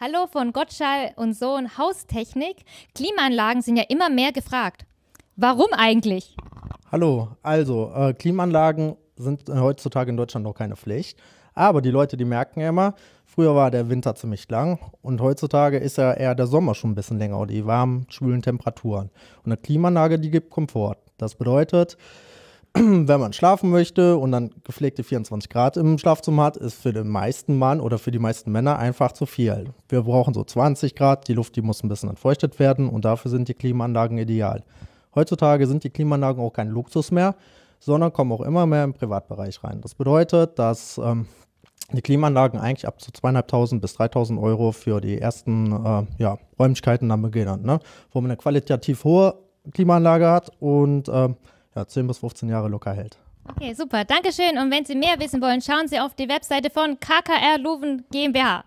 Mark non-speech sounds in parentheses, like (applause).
Hallo von Gottschall und Sohn Haustechnik. Klimaanlagen sind ja immer mehr gefragt. Warum eigentlich? Hallo, also äh, Klimaanlagen sind äh, heutzutage in Deutschland noch keine Pflicht. Aber die Leute, die merken ja immer, früher war der Winter ziemlich lang und heutzutage ist ja eher der Sommer schon ein bisschen länger und die warmen, schwülen Temperaturen. Und eine Klimaanlage, die gibt Komfort. Das bedeutet, (clears throat) wenn man schlafen möchte und dann gepflegte 24 Grad im Schlafzimmer hat, ist für den meisten Mann oder für die meisten Männer einfach zu viel. Wir brauchen so 20 Grad, die Luft, die muss ein bisschen entfeuchtet werden und dafür sind die Klimaanlagen ideal. Heutzutage sind die Klimaanlagen auch kein Luxus mehr, sondern kommen auch immer mehr im Privatbereich rein. Das bedeutet, dass ähm, die Klimaanlagen eigentlich ab zu 2.500 bis 3.000 Euro für die ersten äh, ja, Räumlichkeiten dann beginnen, ne? wo man eine qualitativ hohe Klimaanlage hat und äh, ja, 10 bis 15 Jahre locker hält. Okay, super. Dankeschön. Und wenn Sie mehr wissen wollen, schauen Sie auf die Webseite von KKR Luven GmbH.